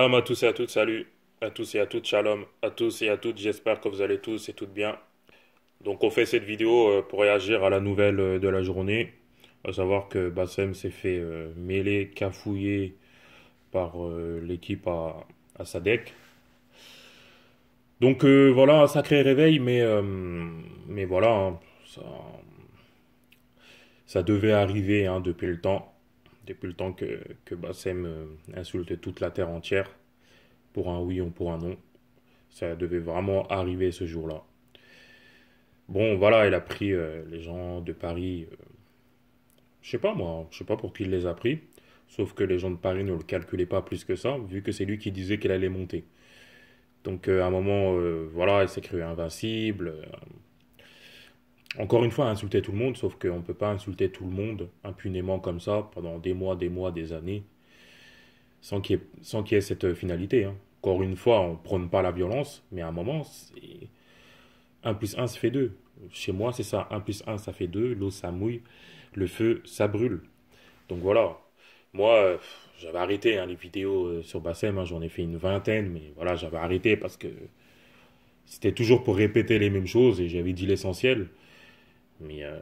Shalom à tous et à toutes, salut à tous et à toutes, shalom à tous et à toutes, j'espère que vous allez tous et toutes bien. Donc on fait cette vidéo euh, pour réagir à la nouvelle euh, de la journée, à savoir que Bassem s'est fait euh, mêler, cafouiller par l'équipe à, à Sadek. Donc voilà, un sacré réveil, mais, mais voilà, hein, ça, ça, devait arriver hein, depuis le temps depuis le temps que, Bassem euh, insulte toute la terre entière pour un oui ou pour un non. Ça devait vraiment arriver ce jour-là. Bon, voilà, il a pris euh, les gens de Paris. je euh, je sais pas moi, hein, je sais pas pour qui il les a pris. Sauf que les gens de Paris ne le calculaient pas plus que ça, vu que c'est lui qui disait qu'elle allait monter. Donc à un moment, voilà, il s'est cru invincible encore une fois, insulter tout le monde, sauf qu'on ne peut pas insulter tout le monde impunément comme ça pendant des mois, des mois, des années, sans qu'il y, ait cette finalité. Hein. Encore une fois, on ne prône pas la violence, mais à un moment, 1 plus 1, ça fait 2. Chez moi, c'est ça. 1 plus 1, ça fait 2. L'eau, ça mouille. Le feu, ça brûle. Donc voilà. Moi, j'avais arrêté hein, les vidéos euh, sur Bassem. Hein, j'en ai fait une vingtaine, mais voilà, j'avais arrêté parce que c'était toujours pour répéter les mêmes choses et j'avais dit l'essentiel. Mais euh,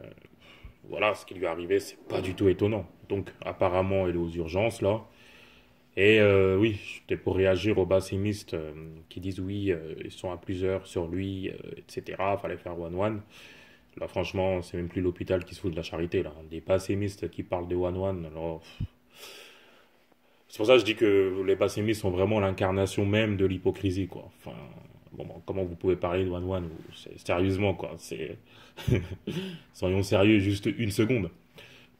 voilà, ce qui lui est arrivé, c'est pas du tout étonnant. Donc apparemment, elle est aux urgences là. Et euh, oui, c'était pour réagir aux bassinistes euh, qui disent oui, ils sont à plusieurs sur lui, etc. Fallait faire one one. Là, franchement, c'est même plus l'hôpital qui se fout de la charité là. Des bassinistes qui parlent de one one, alors. C'est pour ça que je dis que les bassinistes sont vraiment l'incarnation même de l'hypocrisie quoi. Enfin, comment vous pouvez parler de One One Sérieusement, quoi. Soyons sérieux juste une seconde.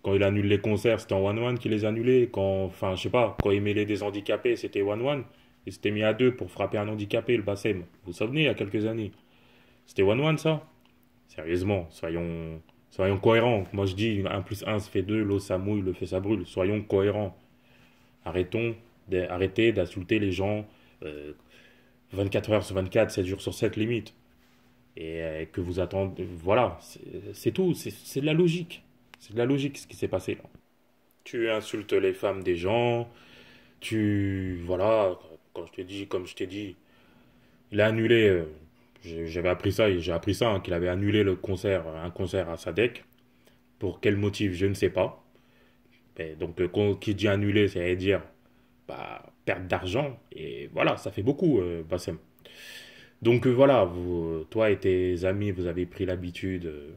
Quand il annule les concerts, c'était en One One qu'il les annulait. Quand, enfin, je sais pas, quand il mêlait des handicapés, c'était One One. Il s'était mis à deux pour frapper un handicapé, le Bassem. Vous vous souvenez, il y a quelques années. C'était One One, ça Sérieusement, soyons, soyons cohérents. Moi, je dis 1 plus 1, se fait 2. L'eau, ça mouille, le feu, ça brûle. Soyons cohérents. Arrêtons d'arrêter d'insulter les gens euh, 24 heures sur 24, 7 jours sur 7 limite. Et euh, que vous attendez. Voilà, c'est tout. C'est de la logique. C'est de la logique ce qui s'est passé Tu insultes les femmes des gens. Tu. Voilà, quand je t'ai dit, comme je t'ai dit, il a annulé. Euh, j'avais appris ça, j'ai appris ça, hein, qu'il avait annulé le concert, un concert à Sadek. Pour quel motif, je ne sais pas. donc, euh, qui dit annulé, c'est à dire, bah, perte d'argent. Et voilà, ça fait beaucoup, euh, Donc euh, voilà, vous, toi et tes amis, vous avez pris l'habitude euh,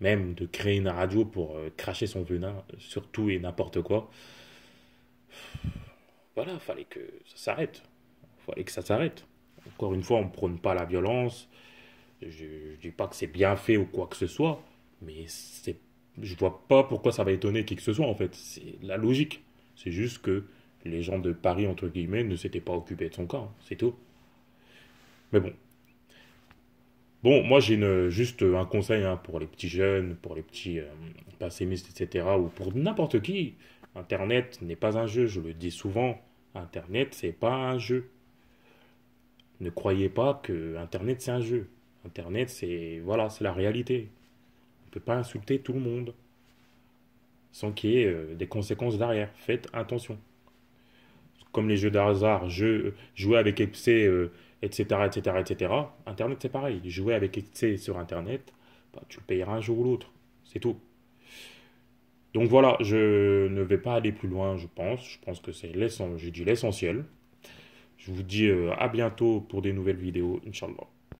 même de créer une radio pour euh, cracher son venin sur tout et n'importe quoi. Voilà, fallait que ça s'arrête. Fallait que ça s'arrête. Encore une fois, on ne prône pas la violence. Je ne dis pas que c'est bien fait ou quoi que ce soit, mais je ne vois pas pourquoi ça va étonner qui que ce soit en fait. C'est la logique. C'est juste que les gens de Paris, entre guillemets, ne s'étaient pas occupés de son cas, c'est tout. Mais bon. Bon, moi j'ai juste un conseil hein, pour les petits jeunes, pour les petits euh, pessimistes, etc., ou pour n'importe qui. Internet n'est pas un jeu, je le dis souvent. Internet, c'est pas un jeu. Ne croyez pas que Internet, c'est un jeu. Internet, c'est voilà, c'est la réalité. On ne peut pas insulter tout le monde sans qu'il y ait euh, des conséquences derrière. Faites attention comme les jeux d'hasard, je jouer avec excès, etc., etc., etc. Internet, c'est pareil. Jouer avec excès sur Internet, bah, tu le payeras un jour ou l'autre. C'est tout. Donc voilà, je ne vais pas aller plus loin, je pense. Je pense que c'est l'essentiel. Je vous dis l'essentiel. Je vous dis à bientôt pour des nouvelles vidéos, Inch'Allah.